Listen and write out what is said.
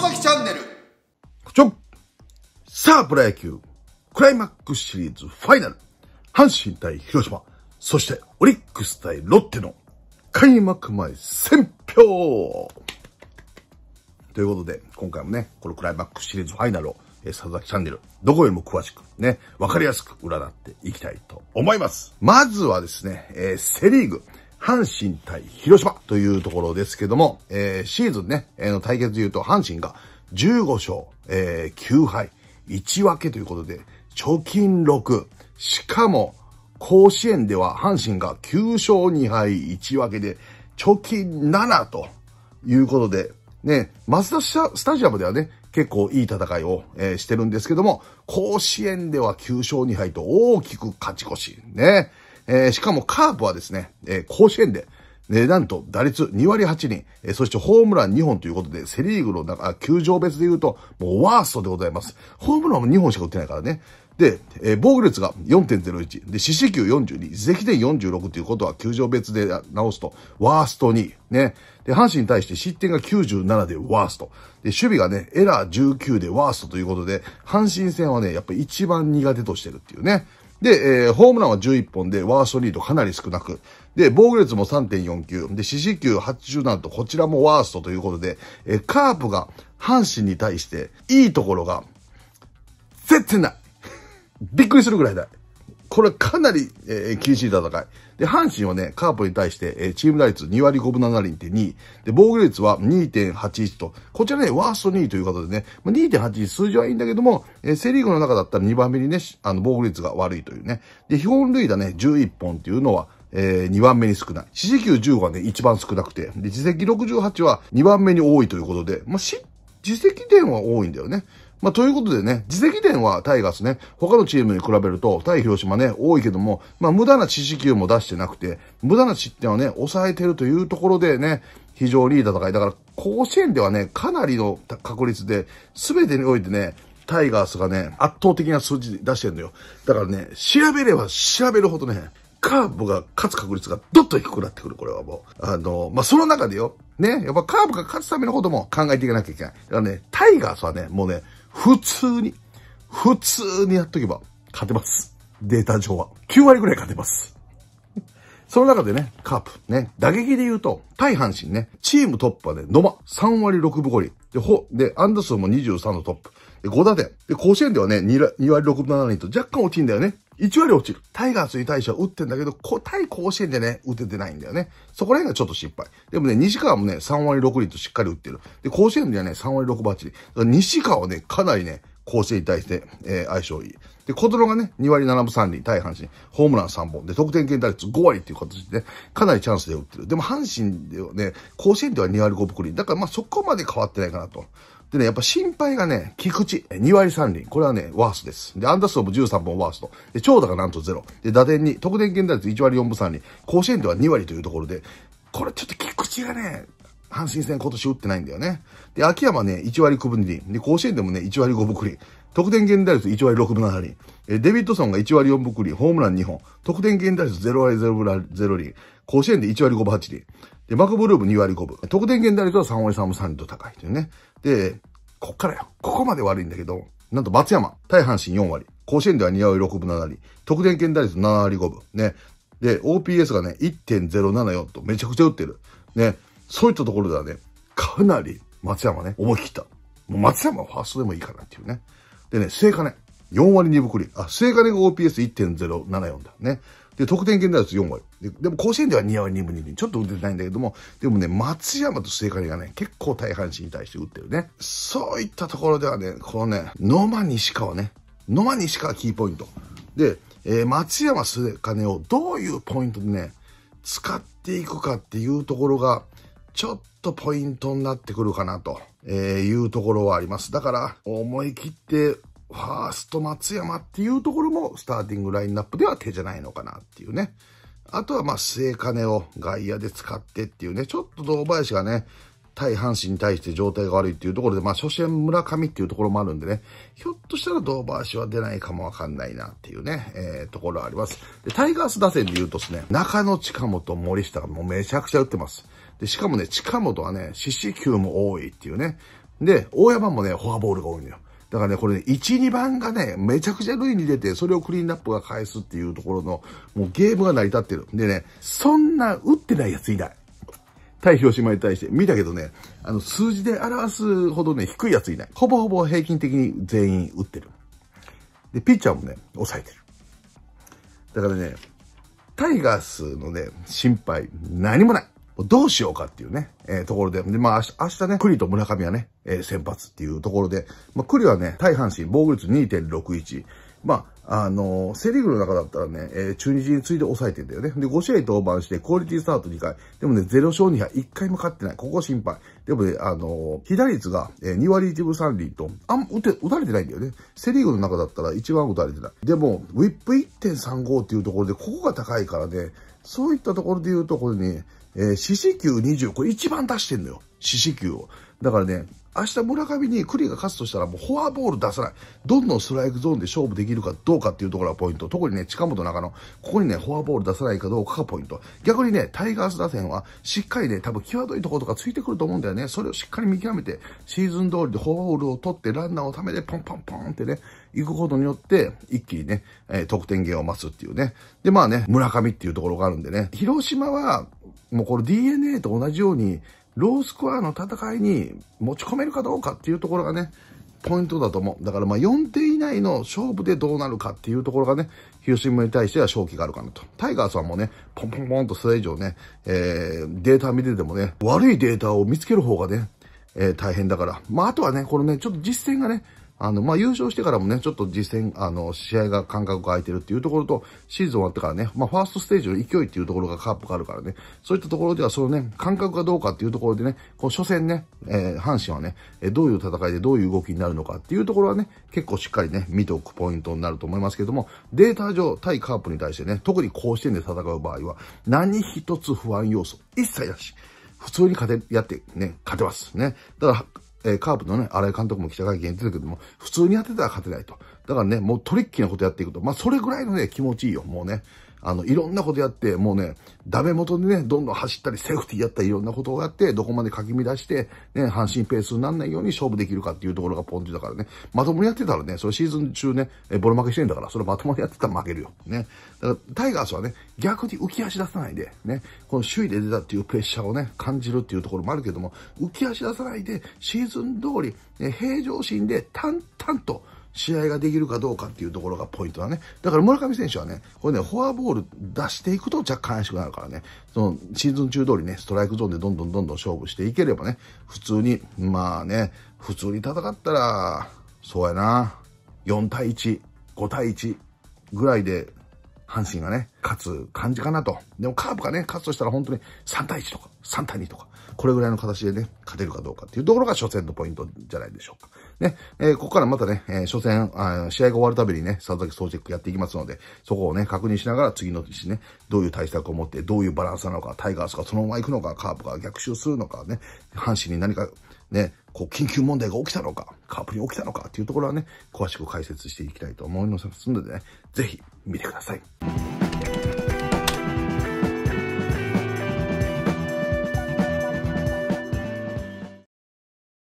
外崎チャンネル。ちょさあ、プロ野球、クライマックスシリーズファイナル、阪神対広島、そしてオリックス対ロッテの開幕前選票ということで、今回もね、このクライマックスシリーズファイナルを、え佐々木チャンネル、どこよりも詳しく、ね、わかりやすく占っていきたいと思います。まずはですね、えー、セリーグ。阪神対広島というところですけども、えー、シーズンね、えー、の対決で言うと、阪神が15勝、えー、9敗、1分けということで、貯金6。しかも、甲子園では阪神が9勝2敗1分けで、貯金7ということで、ね、マスダスタジアムではね、結構いい戦いを、えー、してるんですけども、甲子園では9勝2敗と大きく勝ち越し、ね。えー、しかもカープはですね、えー、甲子園で、ね、なんと打率2割8人、えー、そしてホームラン2本ということで、セリーグの中、球場別で言うと、もうワーストでございます。ホームランも2本しか打ってないからね。で、えー、防御率が4.01、で、四死球42、自責点46ということは球場別で直すと、ワースト2、ね。で、阪神に対して失点が97でワースト。で、守備がね、エラー19でワーストということで、阪神戦はね、やっぱ一番苦手としてるっていうね。で、えー、ホームランは11本で、ワーストリードかなり少なく。で、防御率も3.49。で、四死球87と、こちらもワーストということで、えー、カープが阪神に対して、いいところが、絶対ないびっくりするぐらいだ。これかなり、えー、厳しい戦い。で、阪神はね、カープに対して、えー、チーム打率2割5分7厘って2位。で、防御率は2.81と。こちらね、ワースト2位ということでね、まあ、2.81数字はいいんだけども、えー、セリーグの中だったら2番目にね、あの、防御率が悪いというね。で、基本塁打ね、11本っていうのは、えー、2番目に少ない。四時球10はね、一番少なくて。で、自責68は2番目に多いということで、まあ、し、自責点は多いんだよね。まあ、ということでね、自責点はタイガースね、他のチームに比べると、対広島ね、多いけども、まあ、無駄な知識をも出してなくて、無駄な失点はね、抑えてるというところでね、非常にいい戦い。だから、甲子園ではね、かなりの確率で、全てにおいてね、タイガースがね、圧倒的な数字出してるのよ。だからね、調べれば調べるほどね、カーブが勝つ確率がどっと低くなってくる、これはもう。あの、まあ、その中でよ、ね、やっぱカーブが勝つためのことも考えていかなきゃいけない。だからね、タイガースはね、もうね、普通に、普通にやっとけば勝てます。データ上は。9割ぐらい勝てます。その中でね、カープ、ね、打撃で言うと、対阪神ね、チームトップはね、野間、3割6分5厘。で、ほ、で、アンダス数も23のトップ。で、5打点。で、甲子園ではね2、2割6分7厘と若干落ちんだよね。1割落ちる。タイガースに対しては打ってんだけど、こ対甲子園でね、打ててないんだよね。そこら辺がちょっと失敗。でもね、西川もね、3割6厘としっかり打ってる。で、甲子園ではね、3割6分8厘。西川はね、かなりね、甲子園に対して、えー、相性いい。で、小園がね、2割7分3厘、対阪神、ホームラン3本で、得点圏打率5割っていう形で、ね、かなりチャンスで打ってる。でも阪神ではね、甲子園では2割5分9厘。だからまあそこまで変わってないかなと。でね、やっぱ心配がね、菊池、2割3厘。これはね、ワースです。で、アンダースローも13本ワースと。で、長打がなんと0。で、打点に、得点圏打率1割4分3厘。甲子園では2割というところで、これちょっと菊池がね、阪神戦今年打ってないんだよね。で、秋山ね、1割9分2厘。で、甲子園でもね、1割5分9厘。得点源打率1割6分7厘。え、デビッドソンが1割4分9厘。ホームラン2本。得点源打率0割0分0厘。甲子園で1割5分8厘。で、マクブルーム2割5分。得点源打率は3割3分3厘と高いというね。で、こっからよ。ここまで悪いんだけど、なんと松山、対阪神4割。甲子園では2割6分7厘。得点圏打率7割5分。ね。で、OPS がね、1.074とめちゃくちゃ打ってる。ね。そういったところではね、かなり松山ね、思い切った。もう松山はファーストでもいいかなっていうね。でね、聖火ね、4割2分くり。あ、聖火ねが OPS1.074 だね。で、得点圏打率4割で。でも甲子園では2割2分2厘。ちょっと打てないんだけども、でもね、松山と聖火ねがね、結構大半身に対して打ってるね。そういったところではね、このね、野間西川ね、野間西川キーポイント。で、えー、松山末金をどういうポイントでね、使っていくかっていうところが、ちょっとポイントになってくるかなというところはあります。だから、思い切って、ファースト松山っていうところもスターティングラインナップでは手じゃないのかなっていうね。あとはまあ末金を外野で使ってっていうね、ちょっと堂林がね、対阪神に対して状態が悪いっていうところで、まあ初戦村上っていうところもあるんでね、ひょっとしたら堂林は出ないかもわかんないなっていうね、えー、ところはあります。で、タイガース打線で言うとですね、中野近本森下がもうめちゃくちゃ打ってます。で、しかもね、近本はね、四死球も多いっていうね。で、大山もね、フォアボールが多いのよ。だからね、これね、1、2番がね、めちゃくちゃ塁に出て、それをクリーンナップが返すっていうところの、もうゲームが成り立ってる。でね、そんな打ってないやついない。対広島に対して。見たけどね、あの、数字で表すほどね、低いやついない。ほぼほぼ平均的に全員打ってる。で、ピッチャーもね、抑えてる。だからね、タイガースのね、心配、何もない。どうしようかっていうね、えー、ところで。で、まあ明日、ね、栗と村上はね、えー、先発っていうところで、まあ栗はね、対阪神、防御率2.61。まあ、あのー、セリーグの中だったらね、えー、中日に次いで抑えてんだよね。で、5試合登板して、クオリティスタート2回。でもね、0勝2敗、1回も勝ってない。ここ心配。でもね、あのー、被打率が、えー、2割1分3厘と、あん、打て、打たれてないんだよね。セリーグの中だったら一番打たれてない。でも、ウィップ1.35っていうところで、ここが高いからね、そういったところで言うと、これね、えー、四死球20、これ一番出してんのよ。四死球を。だからね、明日村上にクリが勝つとしたらもうフォアボール出さない。どんどんストライクゾーンで勝負できるかどうかっていうところがポイント。特にね、近本中野、ここにね、フォアボール出さないかどうかがポイント。逆にね、タイガース打線はしっかりね、多分際どいところとかついてくると思うんだよね。それをしっかり見極めて、シーズン通りでフォアボールを取ってランナーをためてポンポンポンってね、行くことによって、一気にね、えー、得点源を増すっていうね。で、まあね、村上っていうところがあるんでね。広島は、もうこの DNA と同じように、ロースコアの戦いに持ち込めるかどうかっていうところがね、ポイントだと思う。だからまあ4点以内の勝負でどうなるかっていうところがね、広島に対しては勝機があるかなと。タイガースはもうね、ポンポンポンとそれ以上ね、えー、データ見ててもね、悪いデータを見つける方がね、えー、大変だから。まああとはね、このね、ちょっと実践がね、あの、まあ、優勝してからもね、ちょっと実戦、あの、試合が間隔が空いてるっていうところと、シーズン終わってからね、まあ、ファーストステージの勢いっていうところがカープがあるからね、そういったところでは、そのね、間隔がどうかっていうところでね、こう、初戦ね、えー、阪神はね、えどういう戦いでどういう動きになるのかっていうところはね、結構しっかりね、見ておくポイントになると思いますけども、データ上、対カープに対してね、特に甲子園で戦う場合は、何一つ不安要素、一切なし。普通に勝て、やって、ね、勝てます。ね。だから、えー、カープのね、荒井監督も記者会見やってたけども、普通にやってたら勝てないと。だからね、もうトリッキーなことやっていくと。まあ、それぐらいのね、気持ちいいよ、もうね。あの、いろんなことやって、もうね、ダメ元でね、どんどん走ったり、セーフティーやったり、いろんなことをやって、どこまでかき乱して、ね、阪神ペースになんないように勝負できるかっていうところがポンチだからね。まともにやってたらね、それシーズン中ね、ボロ負けしてんだから、それまともにやってたら負けるよ。ね。だから、タイガースはね、逆に浮き足出さないで、ね、この首位で出たっていうプレッシャーをね、感じるっていうところもあるけども、浮き足出さないで、シーズン通り、ね、平常心で淡々と、試合ができるかどうかっていうところがポイントだね。だから村上選手はね、これね、フォアボール出していくと若干怪しくなるからね、そのシーズン中通りね、ストライクゾーンでどんどんどんどん勝負していければね、普通に、まあね、普通に戦ったら、そうやな、4対1、5対1ぐらいで、阪神がね、勝つ感じかなと。でもカープがね、勝つとしたら本当に3対1とか、3対2とか、これぐらいの形でね、勝てるかどうかっていうところが初戦のポイントじゃないでしょうか。ね、えー、ここからまたね、えー、初戦試合が終わるたびにね、佐々木総チェックやっていきますので、そこをね、確認しながら次の日ね、どういう対策を持って、どういうバランスなのか、タイガースがそのまま行くのか、カープが逆襲するのか、ね、阪神に何か、ね、こう、緊急問題が起きたのか、カープに起きたのかっていうところはね、詳しく解説していきたいと思いますのでね、ぜひ見てください。